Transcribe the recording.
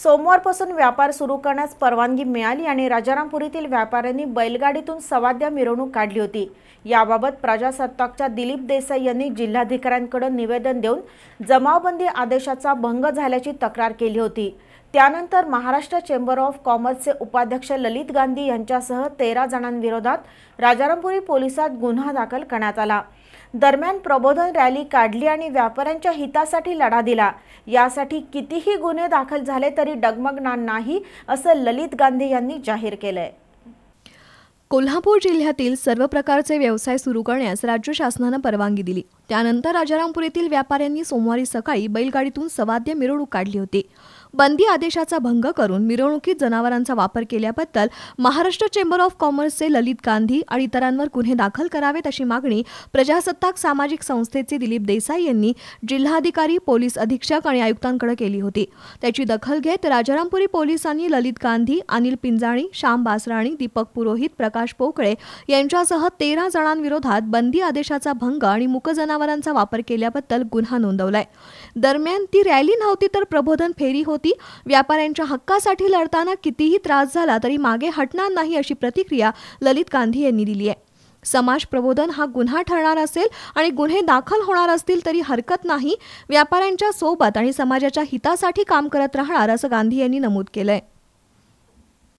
सोमवारपासून व्यापार सुरू करण्यास परवानगी मिळाली आणि राजारामपुरीतील व्यापाऱ्यांनी बैलगाडीतून सवाद्या मिरवणूक काढली होती याबाबत प्रजासत्ताकच्या दिलीप देसाई यांनी जिल्हाधिकाऱ्यांकडे निवेदन देऊन जमावबंदी आदेशाचा भंग झाल्याची तक्रार केली होती त्यानंतर महाराष्ट्र चेंबर ऑफ कॉमर्सचे उपाध्यक्ष ललित गांधी यांच्यासह तेरा जणांविरोधात राजारामपुरी पोलिसात गुन्हा दाखल करण्यात आला दरम्यान प्रबोधन रॅली काढली आणि व्यापाऱ्यांच्या हितासाठी लढा दिला यासाठी कितीही गुन्हे दाखल झाले तरी डगमगणार नाही असं ललित गांधी यांनी जाहीर केलंय कोल्हापूर जिल्ह्यातील सर्व प्रकारचे व्यवसाय सुरू करण्यास राज्य शासनानं परवानगी दिली त्यानंतर राजारामपुरीतील व्यापाऱ्यांनी सोमवारी सकाळी बैलगाडीतून सवाद्य मिरवणूक काढली होती बंदी आदेशाचा भंग करून मिरवणुकीत जनावरांचा वापर केल्याबद्दल महाराष्ट्र चेंबर ऑफ कॉमर्सचे ललित गांधी आणि इतरांवर गुन्हे दाखल करावेत अशी मागणी प्रजासत्ताक सामाजिक संस्थेचे दिलीप देसाई यांनी जिल्हाधिकारी पोलीस अधीक्षक आणि आयुक्तांकडे केली होती त्याची दखल घेत राजारामपुरी पोलिसांनी ललित गांधी अनिल पिंजाणी श्याम बासराणी दीपक पुरोहित प्रकाश पोकळे यांच्यासह तेरा जणांविरोधात बंदी आदेशाचा भंग आणि मुक जनावरांचा वापर केल्याबद्दल गुन्हा नोंदवलाय दरम्यान ती रॅली नव्हती तर प्रबोधन फेरी होती होती व्यापाऱ्यांच्या हक्कासाठी लढताना कितीही त्रास झाला तरी मागे हटणार नाही अशी प्रतिक्रिया ललित गांधी यांनी दिली आहे समाज प्रबोधन हा गुन्हा ठरणार असेल आणि गुन्हे दाखल होणार असतील तरी हरकत नाही व्यापाऱ्यांच्या सोबत आणि समाजाच्या हितासाठी काम करत राहणार असं गांधी यांनी नमूद केलंय